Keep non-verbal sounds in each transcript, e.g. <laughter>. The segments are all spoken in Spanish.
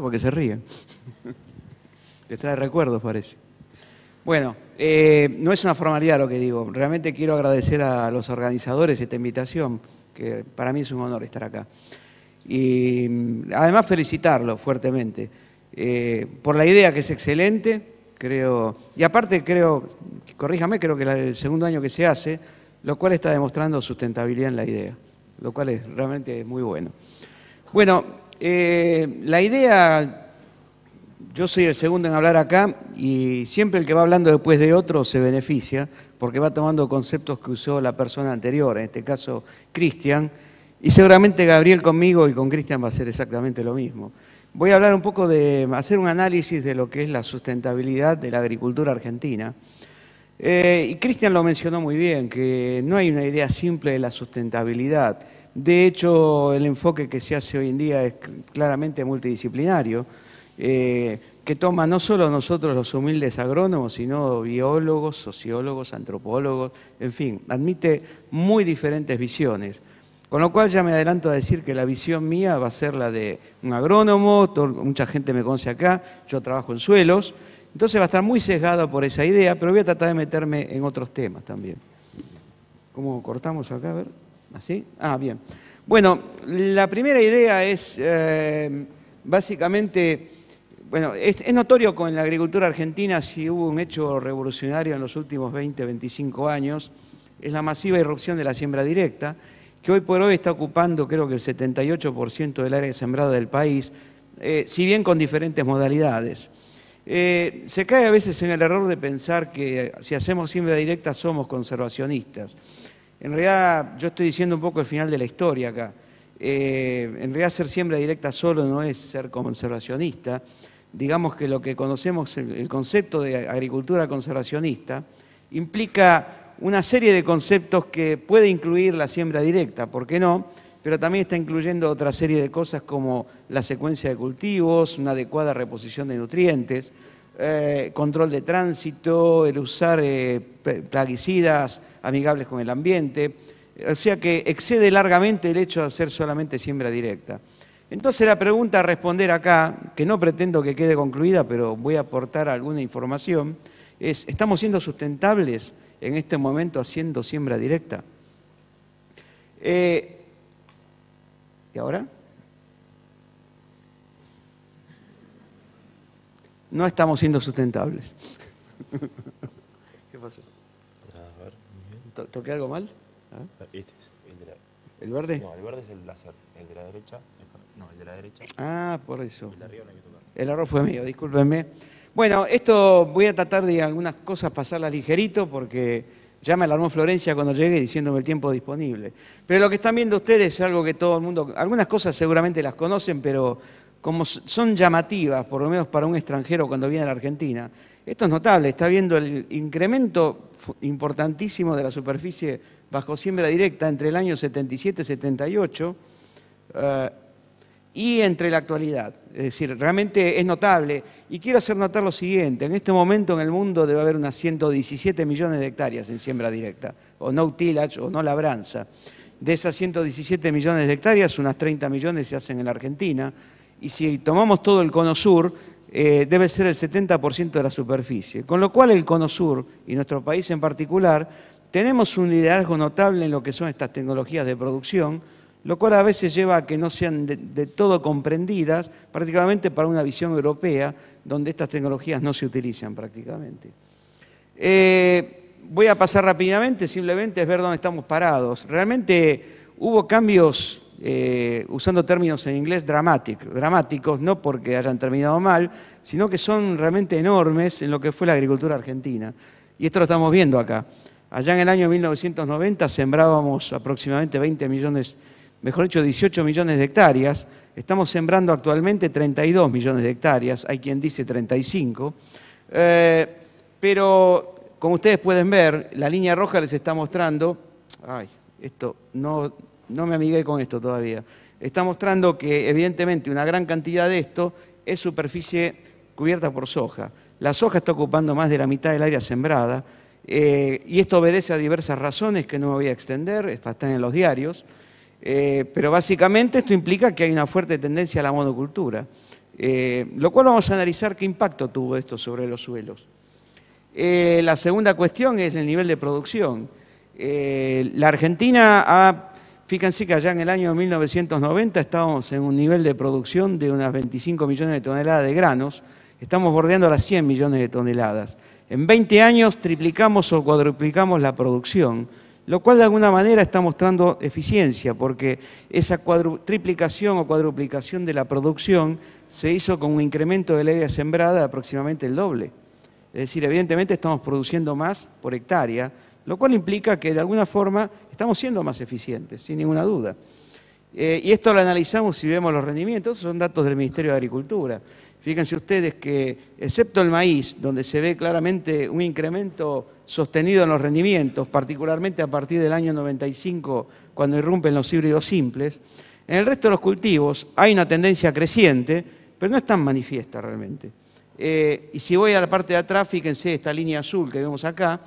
porque se ríen. <laughs> Te trae recuerdos, parece. Bueno, eh, no es una formalidad lo que digo. Realmente quiero agradecer a los organizadores esta invitación, que para mí es un honor estar acá. Y mm, además felicitarlos fuertemente eh, por la idea que es excelente, creo. Y aparte creo, corríjame, creo que es el segundo año que se hace, lo cual está demostrando sustentabilidad en la idea, lo cual es realmente muy bueno. Bueno, eh, la idea, yo soy el segundo en hablar acá y siempre el que va hablando después de otro se beneficia porque va tomando conceptos que usó la persona anterior, en este caso Cristian, y seguramente Gabriel conmigo y con Cristian va a ser exactamente lo mismo. Voy a hablar un poco de, hacer un análisis de lo que es la sustentabilidad de la agricultura argentina. Eh, y Cristian lo mencionó muy bien, que no hay una idea simple de la sustentabilidad. De hecho, el enfoque que se hace hoy en día es claramente multidisciplinario, eh, que toma no solo nosotros los humildes agrónomos, sino biólogos, sociólogos, antropólogos, en fin, admite muy diferentes visiones. Con lo cual ya me adelanto a decir que la visión mía va a ser la de un agrónomo, mucha gente me conoce acá, yo trabajo en suelos, entonces va a estar muy sesgado por esa idea, pero voy a tratar de meterme en otros temas también. ¿Cómo cortamos acá? A ver. ¿Así? Ah, bien. Bueno, la primera idea es eh, básicamente, bueno, es, notorio con la agricultura argentina si hubo un hecho revolucionario en los últimos 20, 25 años, es la masiva irrupción de la siembra directa, que hoy por hoy está ocupando creo que el 78% del área sembrada del país, eh, si bien con diferentes modalidades. Eh, se cae a veces en el error de pensar que si hacemos siembra directa somos conservacionistas. En realidad, yo estoy diciendo un poco el final de la historia acá. Eh, en realidad, ser siembra directa solo no es ser conservacionista. Digamos que lo que conocemos, el concepto de agricultura conservacionista, implica una serie de conceptos que puede incluir la siembra directa, ¿por qué no? Pero también está incluyendo otra serie de cosas como la secuencia de cultivos, una adecuada reposición de nutrientes. Eh, control de tránsito, el usar eh, plaguicidas amigables con el ambiente. O sea que excede largamente el hecho de hacer solamente siembra directa. Entonces la pregunta a responder acá, que no pretendo que quede concluida, pero voy a aportar alguna información, es, ¿estamos siendo sustentables en este momento haciendo siembra directa? Eh, ¿Y ahora? no estamos siendo sustentables. ¿Qué pasó? A ¿Toqué algo mal? ¿Ah? Ah, este el verde? No, el verde es el láser. El de la derecha. No, el de la derecha. Ah, por eso. El de El fue mío, discúlpenme. Bueno, esto voy a tratar de algunas cosas pasarlas ligerito porque ya me alarmó Florencia cuando llegué diciéndome el tiempo disponible. Pero lo que están viendo ustedes es algo que todo el mundo, algunas cosas seguramente las conocen, pero como son llamativas, por lo menos para un extranjero cuando viene a la Argentina. Esto es notable, está viendo el incremento importantísimo de la superficie bajo siembra directa entre el año 77 y 78 eh, y entre la actualidad. Es decir, realmente es notable. Y quiero hacer notar lo siguiente, en este momento en el mundo debe haber unas 117 millones de hectáreas en siembra directa, o no tillage, o no labranza. De esas 117 millones de hectáreas, unas 30 millones se hacen en la Argentina y si tomamos todo el cono sur, eh, debe ser el 70% de la superficie. Con lo cual el cono sur, y nuestro país en particular, tenemos un liderazgo notable en lo que son estas tecnologías de producción, lo cual a veces lleva a que no sean de, todo comprendidas, particularmente para una visión europea, donde estas tecnologías no se utilizan prácticamente. Eh, voy a pasar rápidamente, simplemente es ver dónde estamos parados. Realmente hubo cambios eh, usando términos en inglés, dramáticos, no porque hayan terminado mal, sino que son realmente enormes en lo que fue la agricultura argentina. Y esto lo estamos viendo acá. Allá en el año 1990 sembrábamos aproximadamente 20 millones, mejor dicho, 18 millones de hectáreas. Estamos sembrando actualmente 32 millones de hectáreas, hay quien dice 35. Eh, pero, como ustedes pueden ver, la línea roja les está mostrando... Ay, esto no no me amigué con esto todavía. Está mostrando que evidentemente una gran cantidad de esto es superficie cubierta por soja. La soja está ocupando más de la mitad del área sembrada eh, y esto obedece a diversas razones que no me voy a extender, están en los diarios, eh, pero básicamente esto implica que hay una fuerte tendencia a la monocultura, eh, lo cual vamos a analizar qué impacto tuvo esto sobre los suelos. la segunda cuestión es el nivel de producción. la Argentina ha Fíjense que allá en el año 1990 estábamos en un nivel de producción de unas 25 millones de toneladas de granos, estamos bordeando las 100 millones de toneladas. En 20 años triplicamos o cuadruplicamos la producción, lo cual de alguna manera está mostrando eficiencia, porque esa triplicación o cuadruplicación de la producción se hizo con un incremento del área sembrada de aproximadamente el doble. Es decir, evidentemente estamos produciendo más por hectárea, lo cual implica que de alguna forma estamos siendo más eficientes, sin ninguna duda. Eh, y esto lo analizamos si vemos los rendimientos, son datos del Ministerio de Agricultura. Fíjense ustedes que, excepto el maíz, donde se ve claramente un incremento sostenido en los rendimientos, particularmente a partir del año 95, cuando irrumpen los híbridos simples, en el resto de los cultivos hay una tendencia creciente, pero no es tan manifiesta realmente. Eh, y si voy a la parte de atrás, fíjense esta línea azul que vemos acá,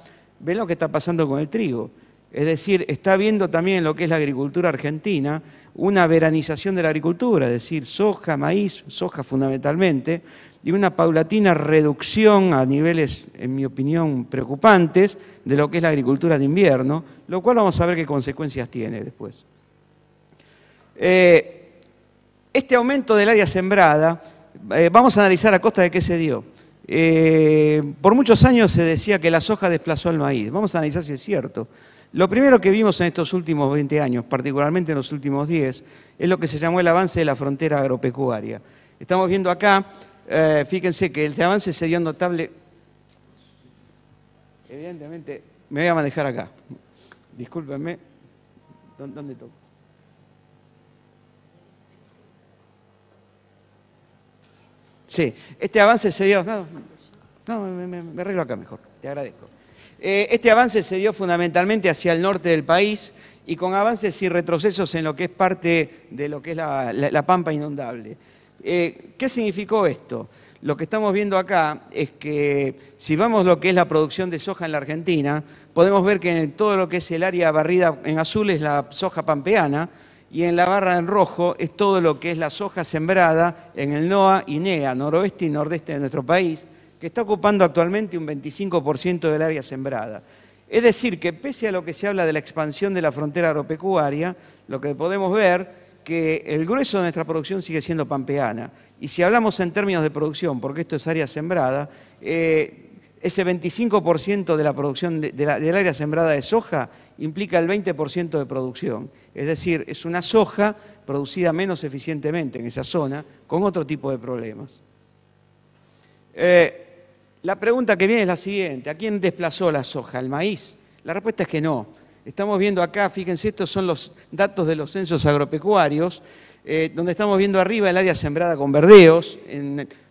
ven lo que está pasando con el trigo. Es decir, está viendo también lo que es la agricultura argentina, una veranización de la agricultura, es decir, soja, maíz, soja fundamentalmente, y una paulatina reducción a niveles, en mi opinión, preocupantes de lo que es la agricultura de invierno, lo cual vamos a ver qué consecuencias tiene después. Eh, este aumento del área sembrada, eh, vamos a analizar a costa de qué se dio. Eh, por muchos años se decía que la soja desplazó al maíz. Vamos a analizar si es cierto. Lo primero que vimos en estos últimos 20 años, particularmente en los últimos 10, es lo que se llamó el avance de la frontera agropecuaria. Estamos viendo acá, eh, fíjense que el avance se dio notable, evidentemente, me voy a manejar acá. Discúlpenme, ¿dónde toco? Sí, este avance se dio... No, me, arreglo acá mejor, te agradezco. Eh, este avance se dio fundamentalmente hacia el norte del país y con avances y retrocesos en lo que es parte de lo que es la, pampa inundable. Eh, ¿Qué significó esto? Lo que estamos viendo acá es que si vamos lo que es la producción de soja en la Argentina, podemos ver que en todo lo que es el área barrida en azul es la soja pampeana, y en la barra en rojo es todo lo que es la soja sembrada en el NOA y NEA, noroeste y nordeste de nuestro país, que está ocupando actualmente un 25% del área sembrada. Es decir, que pese a lo que se habla de la expansión de la frontera agropecuaria, lo que podemos ver que el grueso de nuestra producción sigue siendo pampeana. Y si hablamos en términos de producción, porque esto es área sembrada, eh, ese 25% de la producción del área sembrada de soja implica el 20% de producción. Es decir, es una soja producida menos eficientemente en esa zona con otro tipo de problemas. Eh, la pregunta que viene es la siguiente. ¿A quién desplazó la soja? ¿El maíz? La respuesta es que no. Estamos viendo acá, fíjense, estos son los datos de los censos agropecuarios, eh, donde estamos viendo arriba el área sembrada con verdeos,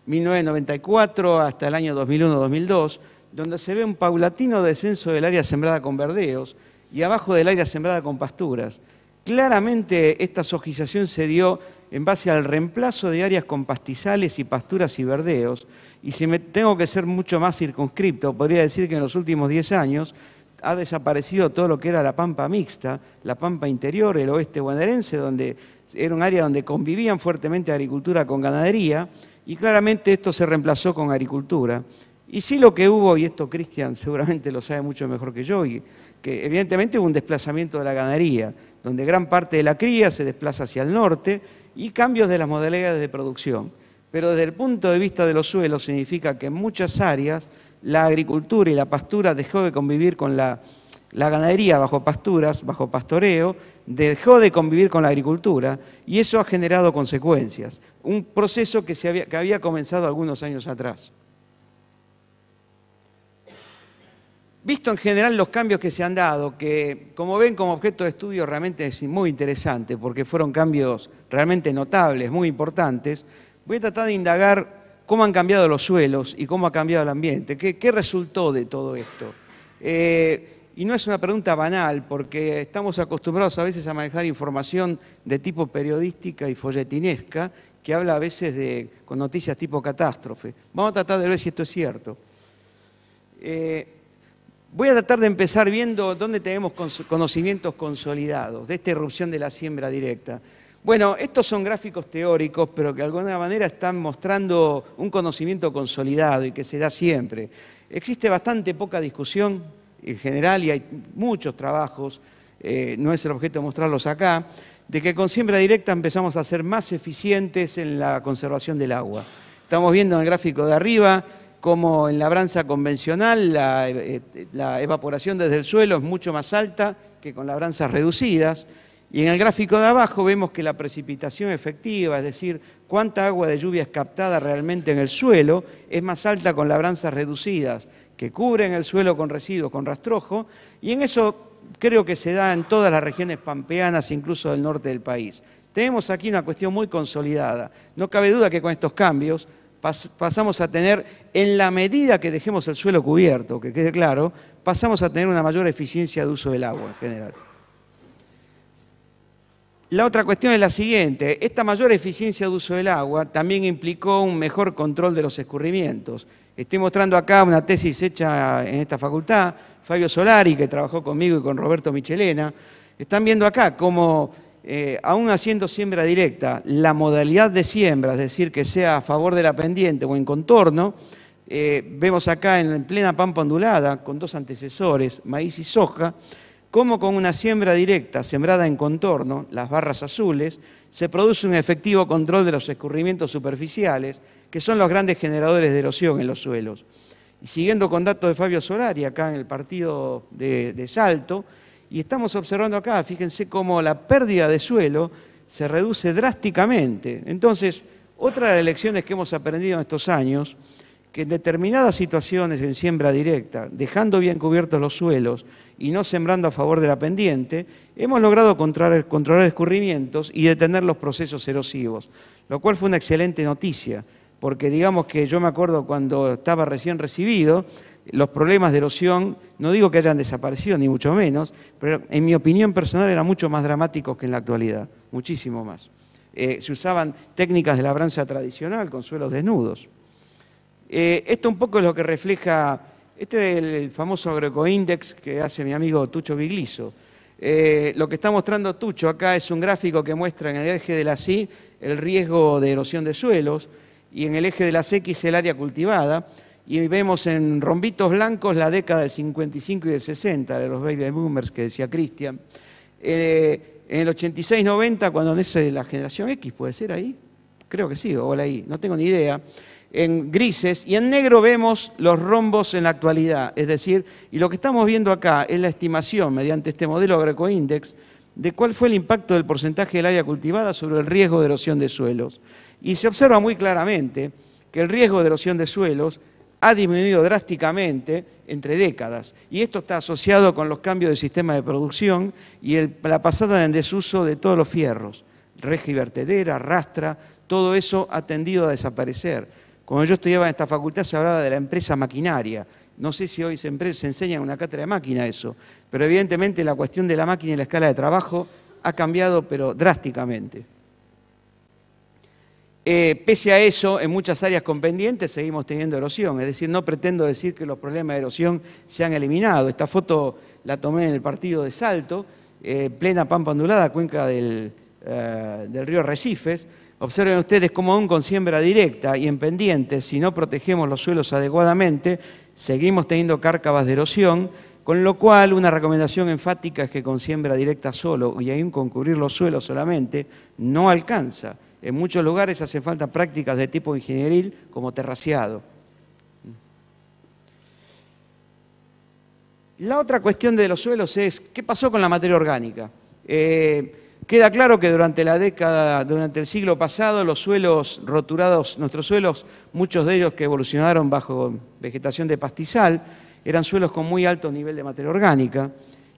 1994 hasta el año 2001-2002, donde se ve un paulatino descenso del área sembrada con verdeos y abajo del área sembrada con pasturas. Claramente esta sojización se dio en base al reemplazo de áreas con pastizales y pasturas y verdeos, y si me tengo que ser mucho más circunscripto, podría decir que en los últimos 10 años ha desaparecido todo lo que era la pampa mixta, la pampa interior, el oeste bonaerense, donde era un área donde convivían fuertemente agricultura con ganadería, y claramente esto se reemplazó con agricultura. Y sí lo que hubo, y esto Cristian seguramente lo sabe mucho mejor que yo, y que evidentemente hubo un desplazamiento de la ganadería, donde gran parte de la cría se desplaza hacia el norte y cambios de las modalidades de producción. Pero desde el punto de vista de los suelos significa que en muchas áreas la agricultura y la pastura dejó de convivir con la, ganadería bajo pasturas, bajo pastoreo, dejó de convivir con la agricultura y eso ha generado consecuencias. Un proceso que, se había, que había comenzado algunos años atrás. Visto en general los cambios que se han dado, que como ven como objeto de estudio realmente es muy interesante, porque fueron cambios realmente notables, muy importantes, voy a tratar de indagar cómo han cambiado los suelos y cómo ha cambiado el ambiente. ¿Qué, resultó de todo esto? Eh, y no es una pregunta banal, porque estamos acostumbrados a veces a manejar información de tipo periodística y folletinesca, que habla a veces de, con noticias tipo catástrofe. Vamos a tratar de ver si esto es cierto. Eh, voy a tratar de empezar viendo dónde tenemos conocimientos consolidados de esta erupción de la siembra directa. Bueno, estos son gráficos teóricos, pero que de alguna manera están mostrando un conocimiento consolidado y que se da siempre. Existe bastante poca discusión en general y hay muchos trabajos, eh, no es el objeto de mostrarlos acá, de que con siembra directa empezamos a ser más eficientes en la conservación del agua. Estamos viendo en el gráfico de arriba como en labranza convencional eh, la evaporación desde el suelo es mucho más alta que con labranzas reducidas. Y en el gráfico de abajo vemos que la precipitación efectiva, es decir, cuánta agua de lluvia es captada realmente en el suelo, es más alta con labranzas reducidas, que cubren el suelo con residuos, con rastrojo, y en eso creo que se da en todas las regiones pampeanas, incluso del norte del país. Tenemos aquí una cuestión muy consolidada. No cabe duda que con estos cambios pasamos a tener, en la medida que dejemos el suelo cubierto, que quede claro, pasamos a tener una mayor eficiencia de uso del agua en general. La otra cuestión es la siguiente, esta mayor eficiencia de uso del agua también implicó un mejor control de los escurrimientos. Estoy mostrando acá una tesis hecha en esta facultad, Fabio Solari, que trabajó conmigo y con Roberto Michelena. Están viendo acá cómo, eh, aún haciendo siembra directa, la modalidad de siembra, es decir, que sea a favor de la pendiente o en contorno, eh, vemos acá en plena pampa ondulada, con dos antecesores, maíz y soja, cómo con una siembra directa, sembrada en contorno, las barras azules, se produce un efectivo control de los escurrimientos superficiales, que son los grandes generadores de erosión en los suelos. Y siguiendo con datos de Fabio Solari, acá en el partido de, de Salto, y estamos observando acá, fíjense cómo la pérdida de suelo se reduce drásticamente. Entonces, otra de las lecciones que hemos aprendido en estos años que en determinadas situaciones en siembra directa, dejando bien cubiertos los suelos y no sembrando a favor de la pendiente, hemos logrado controlar, controlar escurrimientos y detener los procesos erosivos, lo cual fue una excelente noticia, porque digamos que yo me acuerdo cuando estaba recién recibido, los problemas de erosión, no digo que hayan desaparecido, ni mucho menos, pero en mi opinión personal eran mucho más dramáticos que en la actualidad, muchísimo más. Eh, se usaban técnicas de labranza tradicional con suelos desnudos. Eh, esto un poco es lo que refleja, este es el famoso agroecoindex que hace mi amigo Tucho Bigliso. Eh, lo que está mostrando Tucho acá es un gráfico que muestra en el eje de la C el riesgo de erosión de suelos y en el eje de las X el área cultivada y vemos en rombitos blancos la década del 55 y del 60 de los baby boomers que decía Cristian. Eh, en el 86-90, cuando nace la generación X, ¿puede ser ahí? Creo que sí, o la I, no tengo ni idea en grises y en negro vemos los rombos en la actualidad. Es decir, y lo que estamos viendo acá es la estimación mediante este modelo agroecoindex de cuál fue el impacto del porcentaje del área cultivada sobre el riesgo de erosión de suelos. Y se observa muy claramente que el riesgo de erosión de suelos ha disminuido drásticamente entre décadas. Y esto está asociado con los cambios del sistema de producción y la pasada en desuso de todos los fierros, reja y vertedera, rastra, todo eso ha tendido a desaparecer. Cuando yo estudiaba en esta facultad se hablaba de la empresa maquinaria. No sé si hoy se, enseña en una cátedra de máquina eso, pero evidentemente la cuestión de la máquina y la escala de trabajo ha cambiado, pero drásticamente. Eh, pese a eso, en muchas áreas con pendientes seguimos teniendo erosión, es decir, no pretendo decir que los problemas de erosión se han eliminado. Esta foto la tomé en el partido de Salto, eh, plena pampa ondulada, cuenca del, eh, del río Recifes, Observen ustedes cómo aún con siembra directa y en pendiente, si no protegemos los suelos adecuadamente, seguimos teniendo cárcavas de erosión, con lo cual una recomendación enfática es que con siembra directa solo y aún con cubrir los suelos solamente no alcanza. En muchos lugares hace falta prácticas de tipo ingenieril como terraciado. La otra cuestión de los suelos es, ¿qué pasó con la materia orgánica? Eh, Queda claro que durante la década, durante el siglo pasado, los suelos roturados, nuestros suelos, muchos de ellos que evolucionaron bajo vegetación de pastizal, eran suelos con muy alto nivel de materia orgánica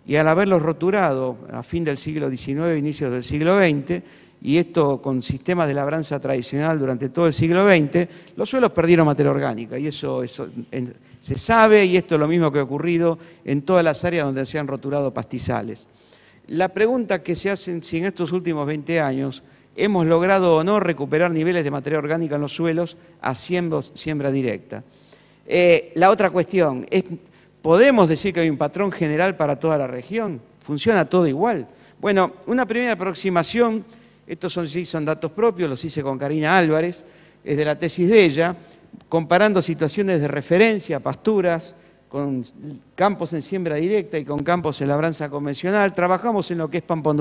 y al haberlos roturado a fin del siglo XIX, inicios del siglo XX, y esto con sistemas de labranza tradicional durante todo el siglo XX, los suelos perdieron materia orgánica y eso, se sabe y esto es lo mismo que ha ocurrido en todas las áreas donde se han roturado pastizales. La pregunta que se hace si en estos últimos 20 años hemos logrado o no recuperar niveles de materia orgánica en los suelos haciendo siembra, directa. Eh, la otra cuestión es, ¿podemos decir que hay un patrón general para toda la región? ¿Funciona todo igual? Bueno, una primera aproximación, estos son, son datos propios, los hice con Karina Álvarez, es de la tesis de ella, comparando situaciones de referencia, pasturas, con campos en siembra directa y con campos en labranza convencional. Trabajamos en lo que es pampa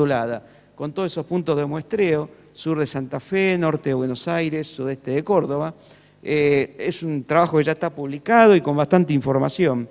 con todos esos puntos de muestreo, sur de Santa Fe, norte de Buenos Aires, sudeste de Córdoba. Eh, es un trabajo que ya está publicado y con bastante información.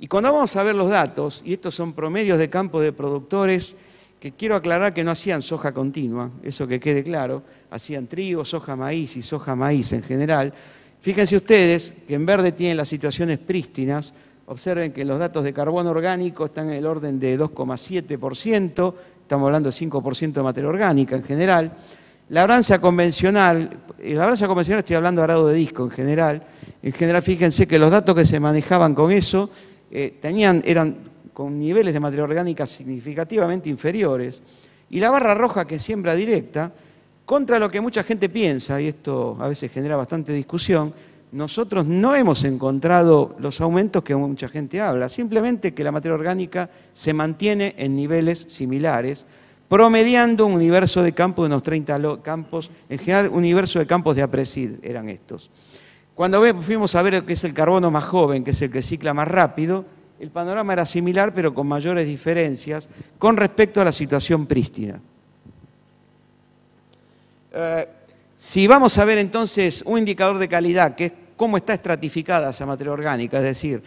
Y cuando vamos a ver los datos, y estos son promedios de campos de productores, que quiero aclarar que no hacían soja continua, eso que quede claro, hacían trigo, soja maíz y soja maíz en general, Fíjense ustedes que en verde tienen las situaciones prístinas. Observen que los datos de carbono orgánico están en el orden de 2,7%, estamos hablando de 5% de materia orgánica en general. La abranza convencional, eh, la abranza convencional estoy hablando a grado de disco en general, en general fíjense que los datos que se manejaban con eso eh, tenían, eran con niveles de materia orgánica significativamente inferiores. Y la barra roja que siembra directa, contra lo que mucha gente piensa, y esto a veces genera bastante discusión, nosotros no hemos encontrado los aumentos que mucha gente habla, simplemente que la materia orgánica se mantiene en niveles similares, promediando un universo de campos de unos 30 campos, en general universo de campos de APRESID eran estos. Cuando fuimos a ver el que es el carbono más joven, que es el que cicla más rápido, el panorama era similar pero con mayores diferencias con respecto a la situación prístina si vamos a ver entonces un indicador de calidad, que es cómo está estratificada esa materia orgánica, es decir,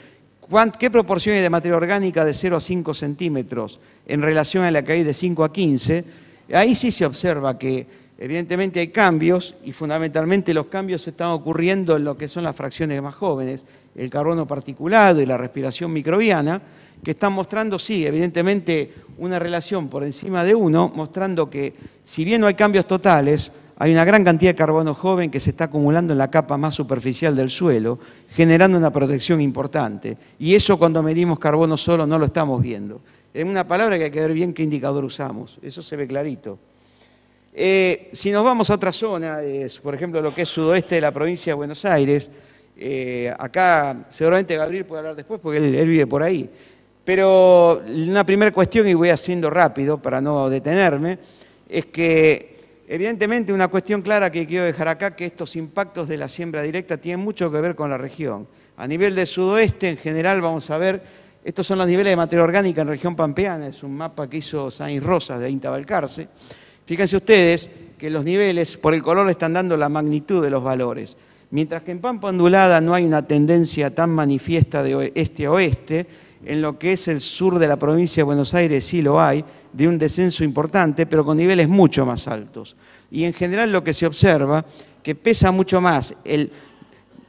qué proporción de materia orgánica de 0 a 5 centímetros en relación a la que hay de 5 a 15, ahí sí se observa que evidentemente hay cambios y fundamentalmente los cambios están ocurriendo en lo que son las fracciones más jóvenes, el carbono particulado y la respiración microbiana, que están mostrando, sí, evidentemente una relación por encima de uno, mostrando que si bien no hay cambios totales, hay una gran cantidad de carbono joven que se está acumulando en la capa más superficial del suelo, generando una protección importante. Y eso cuando medimos carbono solo no lo estamos viendo. En una palabra que hay que ver bien qué indicador usamos, eso se ve clarito. Eh, si nos vamos a otra zona, es, por ejemplo lo que es sudoeste de la provincia de Buenos Aires, eh, acá seguramente Gabriel puede hablar después porque él vive por ahí. Pero una primera cuestión, y voy haciendo rápido para no detenerme, es que Evidentemente, una cuestión clara que quiero dejar acá, que estos impactos de la siembra directa tienen mucho que ver con la región. A nivel de sudoeste, en general, vamos a ver, estos son los niveles de materia orgánica en región pampeana, es un mapa que hizo Sainz Rosas de Intabalcarce. Fíjense ustedes que los niveles, por el color, están dando la magnitud de los valores. Mientras que en Pampa ondulada no hay una tendencia tan manifiesta de este a oeste, en lo que es el sur de la provincia de Buenos Aires sí lo hay, de un descenso importante, pero con niveles mucho más altos. Y en general lo que se observa, que pesa mucho más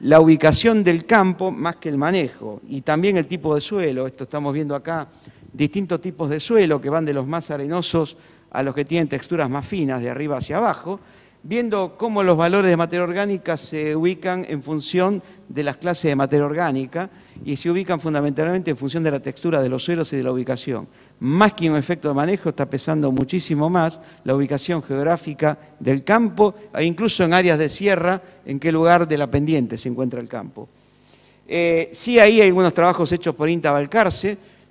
la ubicación del campo más que el manejo y también el tipo de suelo. Esto estamos viendo acá, distintos tipos de suelo que van de los más arenosos a los que tienen texturas más finas, de arriba hacia abajo, viendo cómo los valores de materia orgánica se ubican en función de las clases de materia orgánica y se ubican fundamentalmente en función de la textura de los suelos y de la ubicación. Más que un efecto de manejo, está pesando muchísimo más la ubicación geográfica del campo, e incluso en áreas de sierra, en qué lugar de la pendiente se encuentra el campo. Eh, sí, ahí hay algunos trabajos hechos por INTA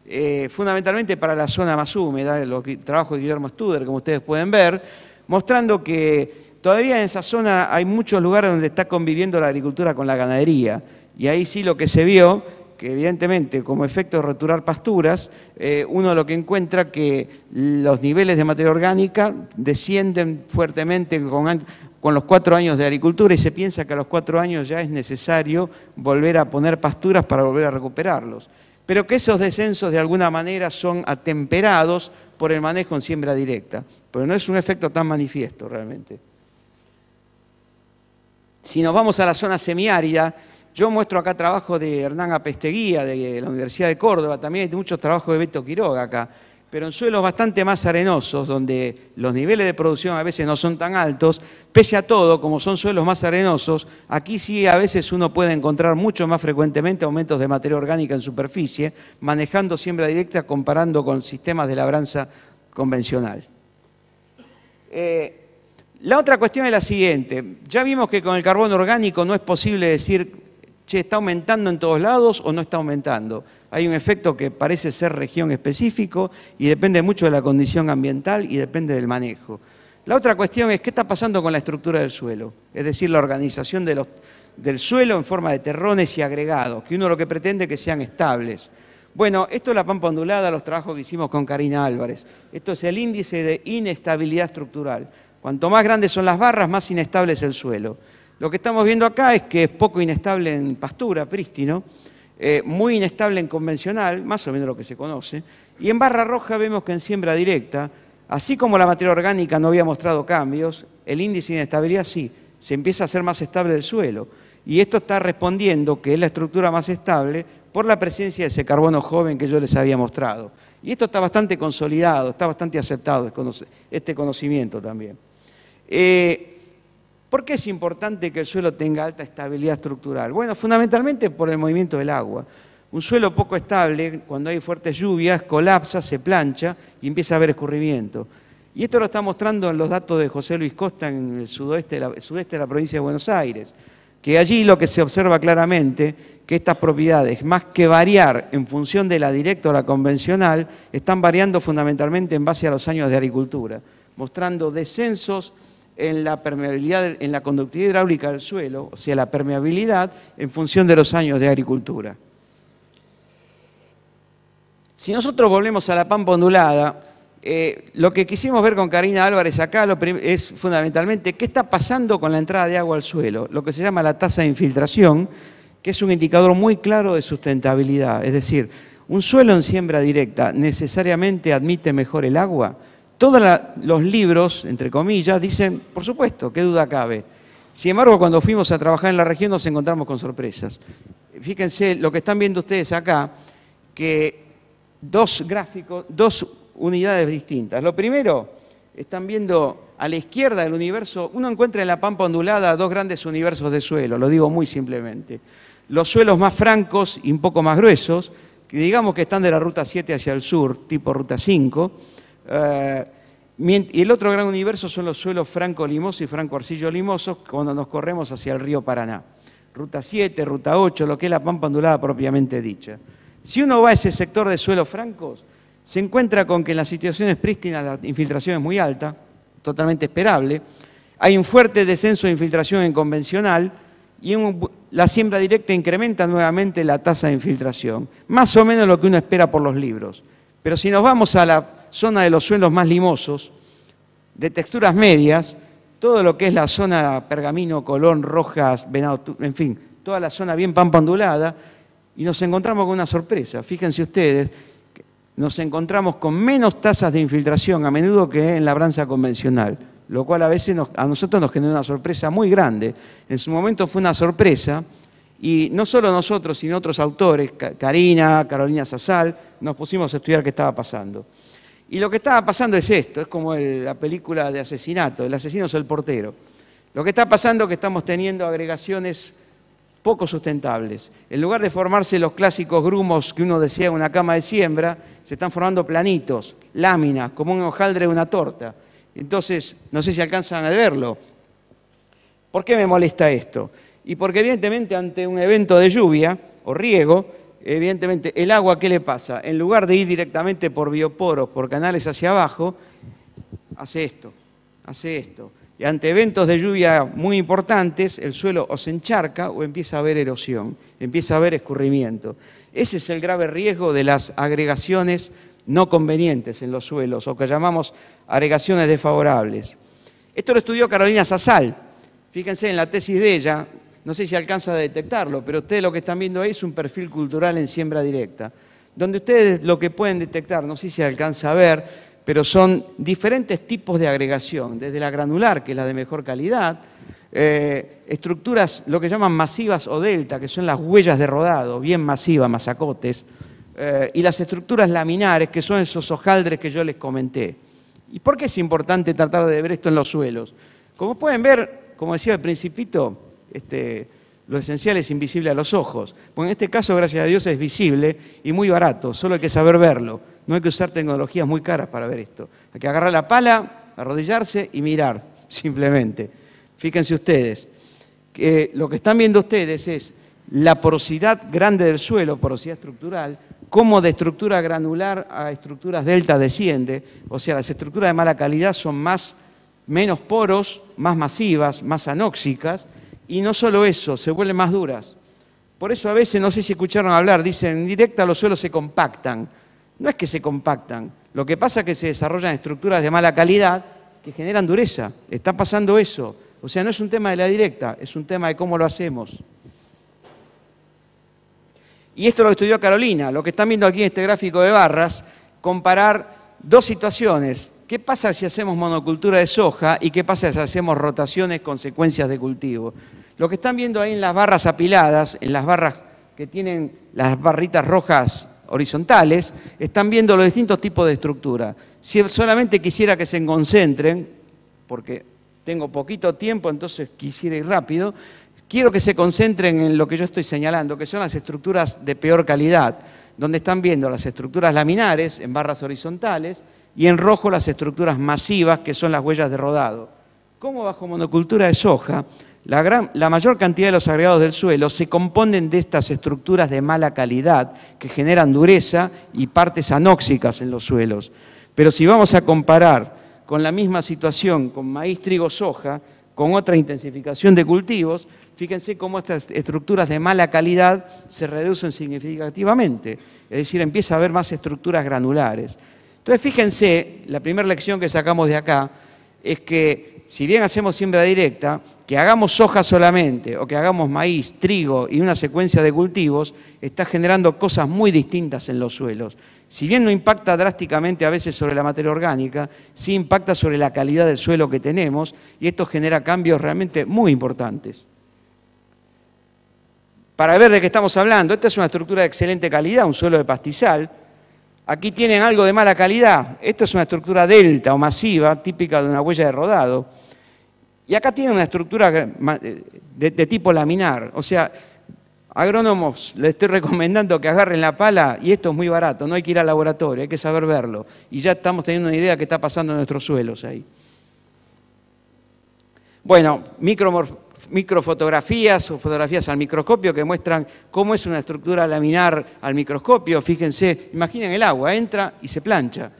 eh, fundamentalmente para la zona más húmeda, los trabajos de Guillermo Studer, como ustedes pueden ver, mostrando que Todavía en esa zona hay muchos lugares donde está conviviendo la agricultura con la ganadería y ahí sí lo que se vio que evidentemente como efecto de roturar pasturas, eh, uno lo que encuentra que los niveles de materia orgánica descienden fuertemente con, con, los cuatro años de agricultura y se piensa que a los cuatro años ya es necesario volver a poner pasturas para volver a recuperarlos. Pero que esos descensos de alguna manera son atemperados por el manejo en siembra directa, pero no es un efecto tan manifiesto realmente. Si nos vamos a la zona semiárida, yo muestro acá trabajo de Hernán Apesteguía, de la Universidad de Córdoba, también hay muchos trabajos de Beto Quiroga acá, pero en suelos bastante más arenosos, donde los niveles de producción a veces no son tan altos, pese a todo, como son suelos más arenosos, aquí sí a veces uno puede encontrar mucho más frecuentemente aumentos de materia orgánica en superficie, manejando siembra directa comparando con sistemas de labranza convencional. Eh, la otra cuestión es la siguiente. Ya vimos que con el carbón orgánico no es posible decir, che, está aumentando en todos lados o no está aumentando. Hay un efecto que parece ser región específico y depende mucho de la condición ambiental y depende del manejo. La otra cuestión es qué está pasando con la estructura del suelo, es decir, la organización del suelo en forma de terrones y agregados, que uno lo que pretende es que sean estables. Bueno, esto es la pampa ondulada, los trabajos que hicimos con Karina Álvarez. Esto es el índice de inestabilidad estructural. Cuanto más grandes son las barras, más inestable es el suelo. Lo que estamos viendo acá es que es poco inestable en pastura, prístino, eh, muy inestable en convencional, más o menos lo que se conoce, y en barra roja vemos que en siembra directa, así como la materia orgánica no había mostrado cambios, el índice de inestabilidad sí, se empieza a hacer más estable el suelo. Y esto está respondiendo que es la estructura más estable por la presencia de ese carbono joven que yo les había mostrado. Y esto está bastante consolidado, está bastante aceptado este, este conocimiento también. Eh, ¿Por qué es importante que el suelo tenga alta estabilidad estructural? Bueno, fundamentalmente por el movimiento del agua. Un suelo poco estable, cuando hay fuertes lluvias, colapsa, se plancha y empieza a haber escurrimiento. Y esto lo está mostrando en los datos de José Luis Costa en el sudeste de la, sudeste de la provincia de Buenos Aires, que allí lo que se observa claramente, que estas propiedades, más que variar en función de la directa o la convencional, están variando fundamentalmente en base a los años de agricultura, mostrando descensos en la permeabilidad, en la conductividad hidráulica del suelo, o sea, la permeabilidad en función de los años de agricultura. Si nosotros volvemos a la pampa ondulada, eh, lo que quisimos ver con Karina Álvarez acá lo es fundamentalmente qué está pasando con la entrada de agua al suelo, lo que se llama la tasa de infiltración, que es un indicador muy claro de sustentabilidad. Es decir, un suelo en siembra directa necesariamente admite mejor el agua todos los libros, entre comillas, dicen, por supuesto, qué duda cabe. Sin embargo, cuando fuimos a trabajar en la región nos encontramos con sorpresas. Fíjense lo que están viendo ustedes acá, que dos gráficos, dos unidades distintas. Lo primero, están viendo a la izquierda del universo, uno encuentra en la pampa ondulada dos grandes universos de suelo, lo digo muy simplemente. Los suelos más francos y un poco más gruesos, que digamos que están de la ruta 7 hacia el sur, tipo ruta 5, eh, y el otro gran universo son los suelos franco-limosos y franco-arcillo-limosos cuando nos corremos hacia el río Paraná. Ruta 7, ruta 8, lo que es la pampa ondulada propiamente dicha. Si uno va a ese sector de suelos francos, se encuentra con que en las situaciones prístinas la infiltración es muy alta, totalmente esperable. Hay un fuerte descenso de infiltración en convencional y la siembra directa incrementa nuevamente la tasa de infiltración. Más o menos lo que uno espera por los libros. Pero si nos vamos a la zona de los suelos más limosos, de texturas medias, todo lo que es la zona Pergamino, Colón, Rojas, Venado, en fin, toda la zona bien pampa ondulada, y nos encontramos con una sorpresa. Fíjense ustedes, nos encontramos con menos tasas de infiltración a menudo que en la labranza convencional, lo cual a veces a nosotros nos genera una sorpresa muy grande. En su momento fue una sorpresa, y no solo nosotros, sino otros autores, Karina, Carolina Sazal, nos pusimos a estudiar qué estaba pasando. Y lo que estaba pasando es esto, es como la película de asesinato, el asesino es el portero. Lo que está pasando es que estamos teniendo agregaciones poco sustentables. En lugar de formarse los clásicos grumos que uno decía en una cama de siembra, se están formando planitos, láminas, como un hojaldre de una torta. Entonces, no sé si alcanzan a verlo. ¿Por qué me molesta esto? Y porque evidentemente ante un evento de lluvia o riego, evidentemente, el agua, ¿qué le pasa? En lugar de ir directamente por bioporos, por canales hacia abajo, hace esto, hace esto. Y ante eventos de lluvia muy importantes, el suelo o se encharca o empieza a haber erosión, empieza a haber escurrimiento. Ese es el grave riesgo de las agregaciones no convenientes en los suelos, o que llamamos agregaciones desfavorables. Esto lo estudió Carolina Sasal. Fíjense en la tesis de ella, no sé si alcanza a detectarlo, pero ustedes lo que están viendo ahí es un perfil cultural en siembra directa, donde ustedes lo que pueden detectar, no sé si alcanza a ver, pero son diferentes tipos de agregación, desde la granular, que es la de mejor calidad, eh, estructuras, lo que llaman masivas o delta, que son las huellas de rodado, bien masivas, masacotes, eh, y las estructuras laminares, que son esos hojaldres que yo les comenté. ¿Y por qué es importante tratar de ver esto en los suelos? Como pueden ver, como decía al principito, este, lo esencial es invisible a los ojos. Pues en este caso, gracias a Dios, es visible y muy barato, solo hay que saber verlo. No hay que usar tecnologías muy caras para ver esto. Hay que agarrar la pala, arrodillarse y mirar, <laughs> simplemente. Fíjense ustedes, que lo que están viendo ustedes es la porosidad grande del suelo, porosidad estructural, cómo de estructura granular a estructuras delta desciende, o sea, las estructuras de mala calidad son más, menos poros, más masivas, más anóxicas, y no solo eso, se vuelven más duras. Por eso a veces, no sé si escucharon hablar, dicen, en directa los suelos se compactan. No es que se compactan, lo que pasa es que se desarrollan estructuras de mala calidad que generan dureza. Está pasando eso. O sea, no es un tema de la directa, es un tema de cómo lo hacemos. Y esto lo estudió Carolina, lo que están viendo aquí en este gráfico de barras, comparar dos situaciones. ¿Qué pasa si hacemos monocultura de soja y qué pasa si hacemos rotaciones, con secuencias de cultivo? Lo que están viendo ahí en las barras apiladas, en las barras que tienen las barritas rojas horizontales, están viendo los distintos tipos de estructura. Si solamente quisiera que se concentren, porque tengo poquito tiempo, entonces quisiera ir rápido, quiero que se concentren en lo que yo estoy señalando, que son las estructuras de peor calidad, donde están viendo las estructuras laminares en barras horizontales y en rojo las estructuras masivas, que son las huellas de rodado. Como bajo monocultura de soja, la, la, mayor cantidad de los agregados del suelo se componen de estas estructuras de mala calidad que generan dureza y partes anóxicas en los suelos. Pero si vamos a comparar con la misma situación con maíz, trigo, soja, con otra intensificación de cultivos, fíjense cómo estas estructuras de mala calidad se reducen significativamente, es decir, empieza a haber más estructuras granulares. Entonces, fíjense, la primera lección que sacamos de acá es que si bien hacemos siembra directa, que hagamos soja solamente o que hagamos maíz, trigo y una secuencia de cultivos, está generando cosas muy distintas en los suelos. Si bien no impacta drásticamente a veces sobre la materia orgánica, sí impacta sobre la calidad del suelo que tenemos y esto genera cambios realmente muy importantes. Para ver de qué estamos hablando, esta es una estructura de excelente calidad, un suelo de pastizal, Aquí tienen algo de mala calidad. Esto es una estructura delta o masiva, típica de una huella de rodado. Y acá tienen una estructura eh, de, tipo laminar. O sea, agrónomos, les estoy recomendando que agarren la pala y esto es muy barato, no hay que ir al laboratorio, hay que saber verlo. Y ya estamos teniendo una idea de qué está pasando en nuestros suelos ahí. Bueno, micromorf microfotografías o fotografías al microscopio que muestran cómo es una estructura laminar al microscopio. Fíjense, imaginen el agua, entra y se plancha.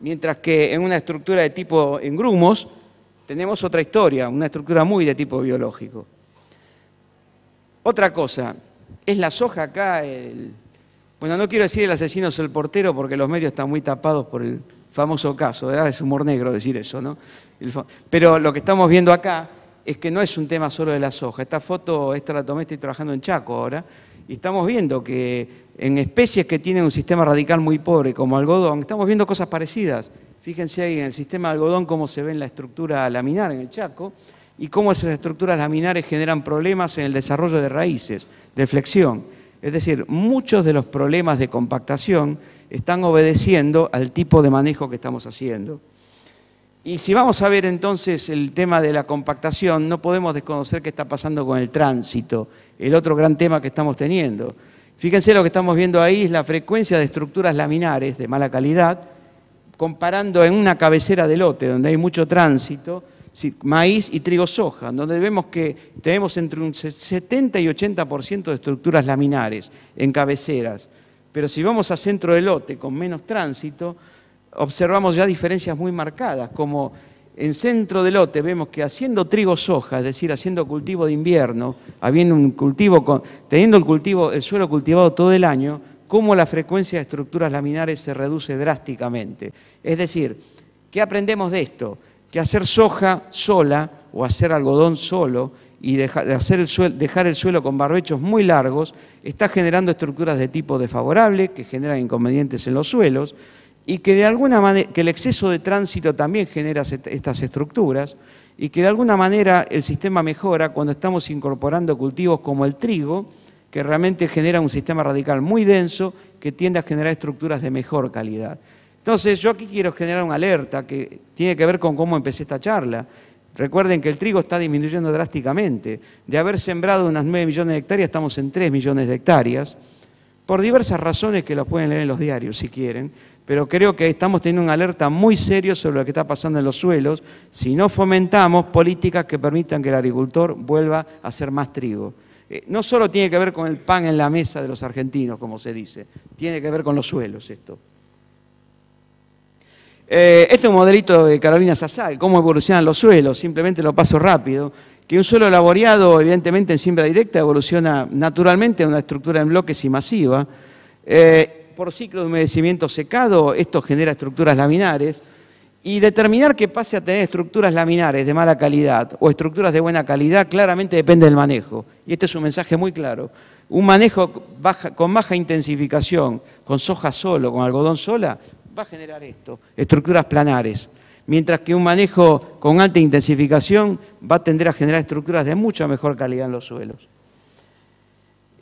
Mientras que en una estructura de tipo en grumos tenemos otra historia, una estructura muy de tipo biológico. Otra cosa, es la soja acá, bueno, no quiero decir el asesino es el portero porque los medios están muy tapados por el famoso caso, ¿verdad? es humor negro decir eso, ¿no? Pero lo que estamos viendo acá es que no es un tema solo de la soja. Esta foto, esta la tomé, estoy trabajando en Chaco ahora, y estamos viendo que en especies que tienen un sistema radical muy pobre, como algodón, estamos viendo cosas parecidas. Fíjense ahí en el sistema algodón cómo se ve en la estructura laminar en el Chaco y cómo esas estructuras laminares generan problemas en el desarrollo de raíces, de flexión. Es decir, muchos de los problemas de compactación están obedeciendo al tipo de manejo que estamos haciendo. Y si vamos a ver entonces el tema de la compactación, no podemos desconocer qué está pasando con el tránsito, el otro gran tema que estamos teniendo. Fíjense lo que estamos viendo ahí es la frecuencia de estructuras laminares de mala calidad, comparando en una cabecera de lote donde hay mucho tránsito, maíz y trigo soja, donde vemos que tenemos entre un 70 y 80% de estructuras laminares en cabeceras. Pero si vamos a centro de lote con menos tránsito, observamos ya diferencias muy marcadas, como en centro del lote vemos que haciendo trigo soja, es decir, haciendo cultivo de invierno, habiendo un cultivo teniendo el cultivo, el suelo cultivado todo el año, cómo la frecuencia de estructuras laminares se reduce drásticamente. Es decir, ¿qué aprendemos de esto? Que hacer soja sola o hacer algodón solo y dejar el suelo con barbechos muy largos está generando estructuras de tipo desfavorable que generan inconvenientes en los suelos y que de alguna que el exceso de tránsito también genera estas estructuras y que de alguna manera el sistema mejora cuando estamos incorporando cultivos como el trigo, que realmente genera un sistema radical muy denso que tiende a generar estructuras de mejor calidad. Entonces yo aquí quiero generar una alerta que tiene que ver con cómo empecé esta charla. Recuerden que el trigo está disminuyendo drásticamente. De haber sembrado unas 9 millones de hectáreas, estamos en 3 millones de hectáreas, por diversas razones que las pueden leer en los diarios si quieren pero creo que estamos teniendo una alerta muy serio sobre lo que está pasando en los suelos si no fomentamos políticas que permitan que el agricultor vuelva a hacer más trigo. Eh, no solo tiene que ver con el pan en la mesa de los argentinos, como se dice, tiene que ver con los suelos esto. Eh, este es un modelito de Carolina Sazal cómo evolucionan los suelos, simplemente lo paso rápido, que un suelo laboreado, evidentemente en siembra directa, evoluciona naturalmente a una estructura en bloques y masiva, eh, por ciclo de humedecimiento secado, esto genera estructuras laminares, y determinar que pase a tener estructuras laminares de mala calidad o estructuras de buena calidad claramente depende del manejo. Y este es un mensaje muy claro. Un manejo con baja intensificación, con soja solo, con algodón sola, va a generar esto, estructuras planares. Mientras que un manejo con alta intensificación va a tender a generar estructuras de mucha mejor calidad en los suelos.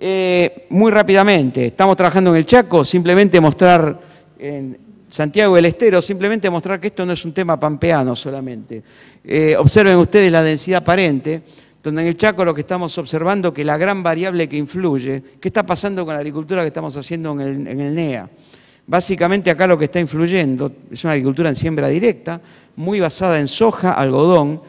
Eh, muy rápidamente, estamos trabajando en el Chaco, simplemente mostrar en Santiago del Estero, simplemente mostrar que esto no es un tema pampeano solamente. Eh, observen ustedes la densidad aparente, donde en el Chaco lo que estamos observando que la gran variable que influye, ¿qué está pasando con la agricultura que estamos haciendo en el NEA? E Básicamente acá lo que está influyendo es una agricultura en siembra directa, muy basada en soja, algodón,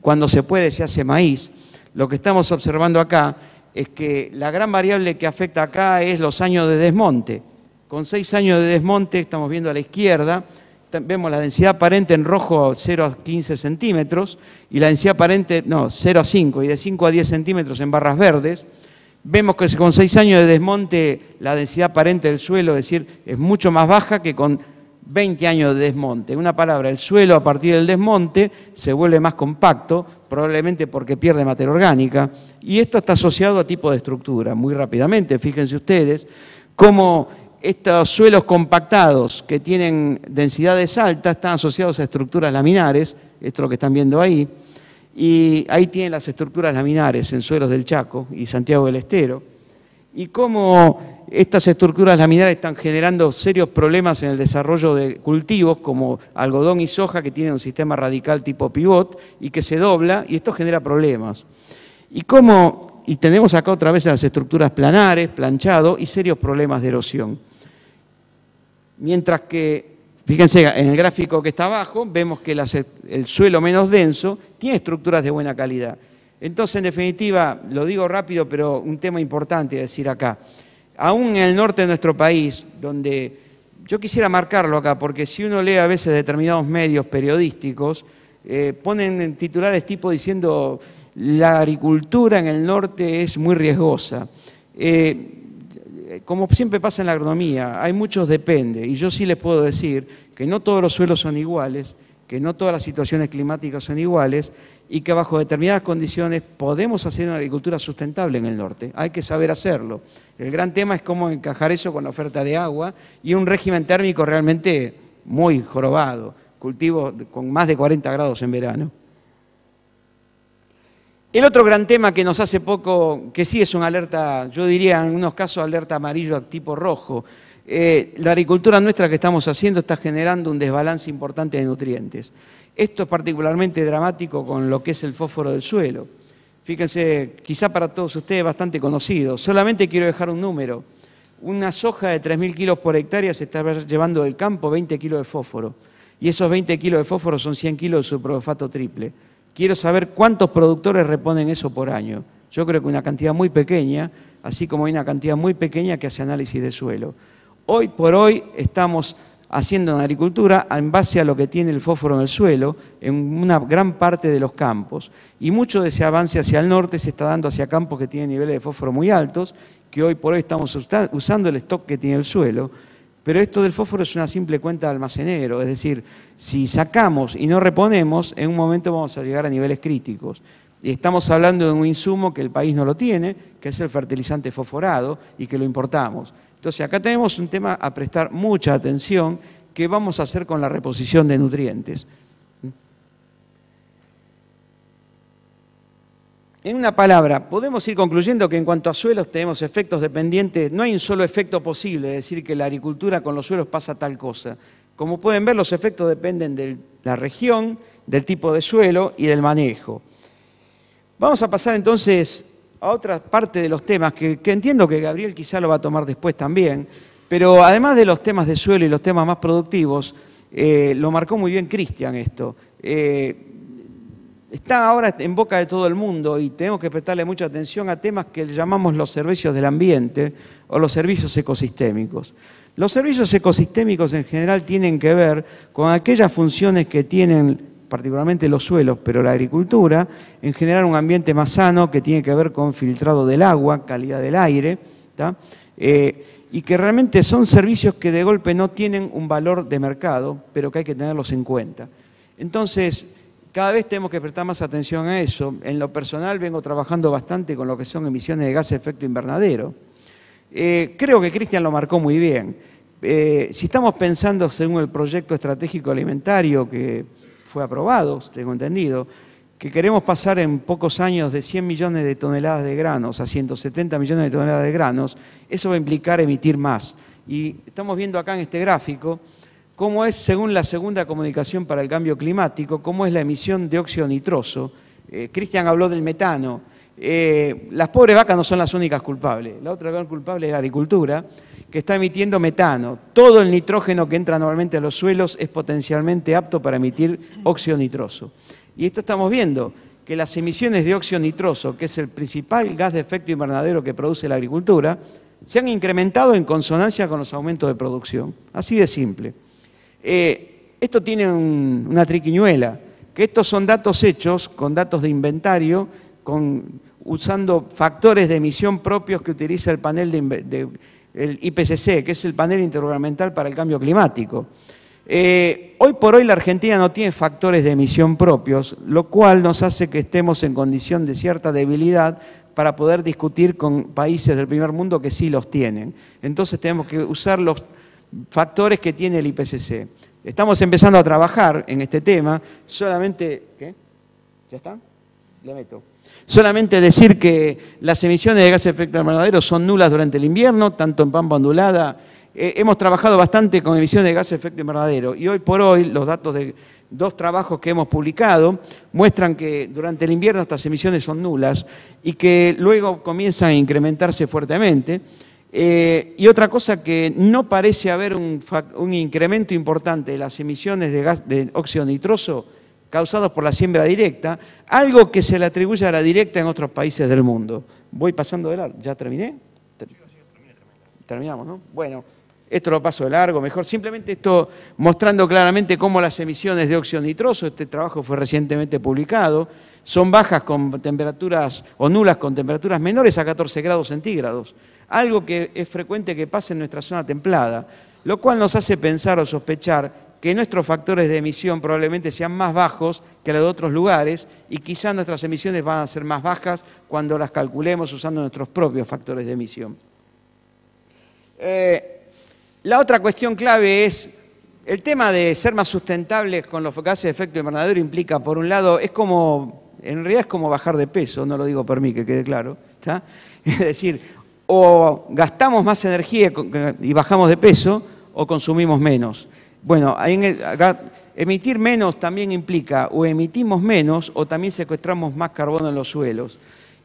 cuando se puede se hace maíz. Lo que estamos observando acá es que la gran variable que afecta acá es los años de desmonte. Con seis años de desmonte, estamos viendo a la izquierda, vemos la densidad aparente en rojo 0 a 15 centímetros y la densidad aparente, no, 0 a 5 y de 5 a 10 centímetros en barras verdes. Vemos que con seis años de desmonte la densidad aparente del suelo, es decir, es mucho más baja que con 20 años de desmonte. En una palabra, el suelo a partir del desmonte se vuelve más compacto, probablemente porque pierde materia orgánica, y esto está asociado a tipo de estructura. Muy rápidamente, fíjense ustedes, cómo estos suelos compactados que tienen densidades altas están asociados a estructuras laminares, esto lo que están viendo ahí, y ahí tienen las estructuras laminares en suelos del Chaco y Santiago del Estero y cómo estas estructuras laminares están generando serios problemas en el desarrollo de cultivos como algodón y soja que tienen un sistema radical tipo pivot y que se dobla y esto genera problemas. Y cómo, y tenemos acá otra vez las estructuras planares, planchado y serios problemas de erosión. Mientras que, fíjense, en el gráfico que está abajo vemos que e, el suelo menos denso tiene estructuras de buena calidad. Entonces, en definitiva, lo digo rápido, pero un tema importante es decir acá. Aún en el norte de nuestro país, donde yo quisiera marcarlo acá, porque si uno lee a veces determinados medios periodísticos, eh, ponen titulares tipo diciendo la agricultura en el norte es muy riesgosa. Eh, como siempre pasa en la agronomía, hay muchos depende, y yo sí les puedo decir que no todos los suelos son iguales, que no todas las situaciones climáticas son iguales y que bajo determinadas condiciones podemos hacer una agricultura sustentable en el norte. Hay que saber hacerlo. El gran tema es cómo encajar eso con la oferta de agua y un régimen térmico realmente muy jorobado, cultivos con más de 40 grados en verano. El otro gran tema que nos hace poco, que sí es una alerta, yo diría en unos casos alerta amarillo tipo rojo, eh, la agricultura nuestra que estamos haciendo está generando un desbalance importante de nutrientes. Esto es particularmente dramático con lo que es el fósforo del suelo. Fíjense, quizá para todos ustedes bastante conocido. Solamente quiero dejar un número. Una soja de 3.000 kilos por hectárea se está llevando del campo 20 kilos de fósforo. Y esos 20 kilos de fósforo son 100 kilos de superfosfato triple. Quiero saber cuántos productores reponen eso por año. Yo creo que una cantidad muy pequeña, así como hay una cantidad muy pequeña que hace análisis de suelo. Hoy por hoy estamos haciendo agricultura en base a lo que tiene el fósforo en el suelo, en una gran parte de los campos, y mucho de ese avance hacia el norte se está dando hacia campos que tienen niveles de fósforo muy altos, que hoy por hoy estamos usando el stock que tiene el suelo, pero esto del fósforo es una simple cuenta de almacenero, es decir, si sacamos y no reponemos, en un momento vamos a llegar a niveles críticos. Y estamos hablando de un insumo que el país no lo tiene, que es el fertilizante fosforado y que lo importamos. Entonces acá tenemos un tema a prestar mucha atención que vamos a hacer con la reposición de nutrientes. En una palabra, podemos ir concluyendo que en cuanto a suelos tenemos efectos dependientes, no hay un solo efecto posible, es decir, que la agricultura con los suelos pasa tal cosa. Como pueden ver, los efectos dependen de la región, del tipo de suelo y del manejo. Vamos a pasar entonces a otra parte de los temas, que, entiendo que Gabriel quizá lo va a tomar después también, pero además de los temas de suelo y los temas más productivos, eh, lo marcó muy bien Cristian esto. Eh, está ahora en boca de todo el mundo y tenemos que prestarle mucha atención a temas que llamamos los servicios del ambiente o los servicios ecosistémicos. Los servicios ecosistémicos en general tienen que ver con aquellas funciones que tienen particularmente los suelos, pero la agricultura, en general un ambiente más sano que tiene que ver con filtrado del agua, calidad del aire, eh, y que realmente son servicios que de golpe no tienen un valor de mercado, pero que hay que tenerlos en cuenta. Entonces, cada vez tenemos que prestar más atención a eso. En lo personal vengo trabajando bastante con lo que son emisiones de gases de efecto invernadero. Eh, creo que Cristian lo marcó muy bien. Eh, si estamos pensando según el proyecto estratégico alimentario que fue aprobado, tengo entendido, que queremos pasar en pocos años de 100 millones de toneladas de granos a 170 millones de toneladas de granos, eso va a implicar emitir más. Y estamos viendo acá en este gráfico cómo es, según la segunda comunicación para el cambio climático, cómo es la emisión de óxido nitroso. Eh, Cristian habló del metano. Eh, las pobres vacas no son las únicas culpables. La otra gran culpable es la agricultura, que está emitiendo metano. Todo el nitrógeno que entra normalmente a los suelos es potencialmente apto para emitir óxido nitroso. Y esto estamos viendo, que las emisiones de óxido nitroso, que es el principal gas de efecto invernadero que produce la agricultura, se han incrementado en consonancia con los aumentos de producción. Así de simple. Eh, esto tiene una triquiñuela, que estos son datos hechos con datos de inventario usando factores de emisión propios que utiliza el panel de, el IPCC, que es el panel intergubernamental para el cambio climático. Eh, hoy por hoy la Argentina no tiene factores de emisión propios, lo cual nos hace que estemos en condición de cierta debilidad para poder discutir con países del primer mundo que sí los tienen. Entonces tenemos que usar los factores que tiene el IPCC. Estamos empezando a trabajar en este tema, solamente... ¿Ya está? le meto. Solamente decir que las emisiones de gases de efecto invernadero son nulas durante el invierno, tanto en Pampa ondulada. Eh, hemos trabajado bastante con emisiones de gases de efecto invernadero y hoy por hoy los datos de dos trabajos que hemos publicado muestran que durante el invierno estas emisiones son nulas y que luego comienzan a incrementarse fuertemente. Eh, y otra cosa que no parece haber un, incremento importante de las emisiones de, gas, de óxido nitroso causados por la siembra directa, algo que se le atribuye a la directa en otros países del mundo. Voy pasando de largo, ¿ya terminé? Terminamos, ¿no? Bueno, esto lo paso de largo, mejor. Simplemente esto mostrando claramente cómo las emisiones de óxido nitroso, este trabajo fue recientemente publicado, son bajas con temperaturas o nulas con temperaturas menores a 14 grados centígrados, algo que es frecuente que pase en nuestra zona templada, lo cual nos hace pensar o sospechar que nuestros factores de emisión probablemente sean más bajos que los de otros lugares y quizás nuestras emisiones van a ser más bajas cuando las calculemos usando nuestros propios factores de emisión. Eh, la otra cuestión clave es el tema de ser más sustentables con los gases de efecto invernadero implica, por un lado, es como, en realidad es como bajar de peso, no lo digo por mí, que quede claro. <laughs> Es decir, o gastamos más energía y bajamos de peso, o consumimos menos. Bueno, emitir menos también implica o emitimos menos o también secuestramos más carbono en los suelos.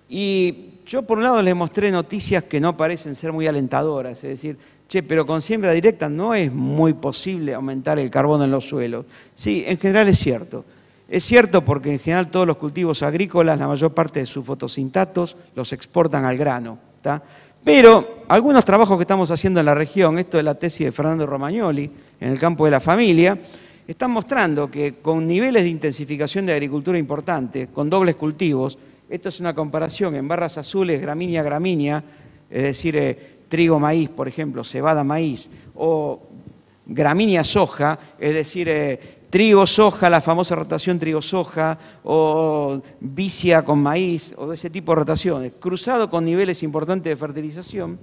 Y yo por un lado les mostré noticias que no parecen ser muy alentadoras, es decir, che, pero con siembra directa no es muy posible aumentar el carbono en los suelos. Sí, en general es cierto. Es cierto porque en general todos los cultivos agrícolas, la mayor parte de sus fotosintatos los exportan al grano. Pero algunos trabajos que estamos haciendo en la región, esto es la tesis de Fernando Romagnoli en el campo de la familia, están mostrando que con niveles de intensificación de agricultura importantes, con dobles cultivos, esto es una comparación en barras azules, gramínea, gramínea, es decir, eh, trigo, maíz, por ejemplo, cebada, maíz, o gramínea, soja, es decir, eh, trigo, soja, la famosa rotación trigo-soja, o vicia con maíz, o ese tipo de rotaciones, cruzado con niveles importantes de fertilización,